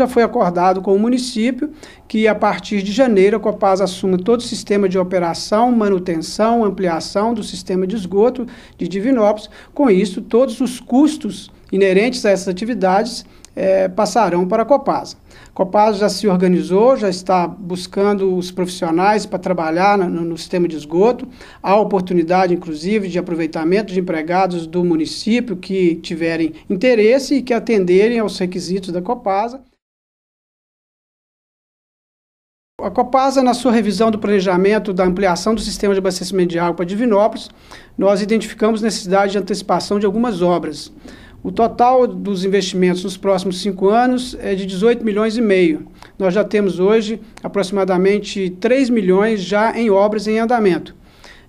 já foi acordado com o município que, a partir de janeiro, a Copasa assume todo o sistema de operação, manutenção, ampliação do sistema de esgoto de Divinópolis. Com isso, todos os custos inerentes a essas atividades é, passarão para a Copasa. A Copasa já se organizou, já está buscando os profissionais para trabalhar no, no, sistema de esgoto. Há oportunidade, inclusive, de aproveitamento de empregados do município que tiverem interesse e que atenderem aos requisitos da Copasa. A Copasa, na sua revisão do planejamento da ampliação do sistema de abastecimento de água para Divinópolis, nós identificamos necessidade de antecipação de algumas obras. O total dos investimentos nos próximos cinco anos é de 18 milhões e meio. Nós já temos hoje aproximadamente 3 milhões já em obras em andamento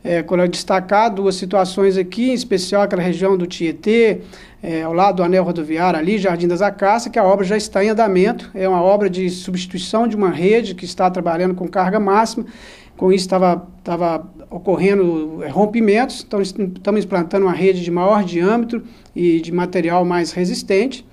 é, quando eu destacar duas situações aqui, em especial aquela região do Tietê, é, ao lado do anel rodoviário ali, Jardim das Acácias, que a obra já está em andamento, é uma obra de substituição de uma rede que está trabalhando com carga máxima, com isso estava estava ocorrendo é, rompimentos, então estamos implantando uma rede de maior diâmetro e de material mais resistente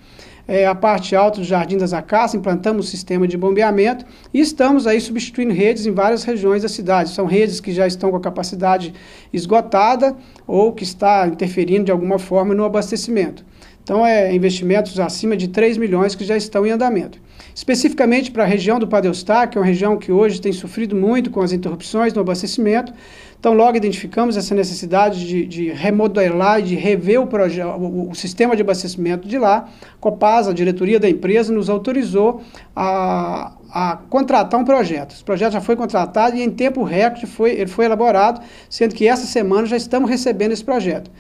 é, a parte alta do Jardim das Acácias, implantamos um sistema de bombeamento e estamos aí substituindo redes em várias regiões da cidade. São redes que já estão com a capacidade esgotada ou que está interferindo de alguma forma no abastecimento. Então, é investimentos acima de 3 milhões que já estão em andamento. Especificamente para a região do Padeustá, que é uma região que hoje tem sofrido muito com as interrupções no abastecimento, então logo identificamos essa necessidade de, de remodelar e de rever o, o, o, sistema de abastecimento de lá. Copasa, a diretoria da empresa, nos autorizou a, a contratar um projeto. Esse projeto já foi contratado e em tempo recorde foi, ele foi elaborado, sendo que essa semana já estamos recebendo esse projeto.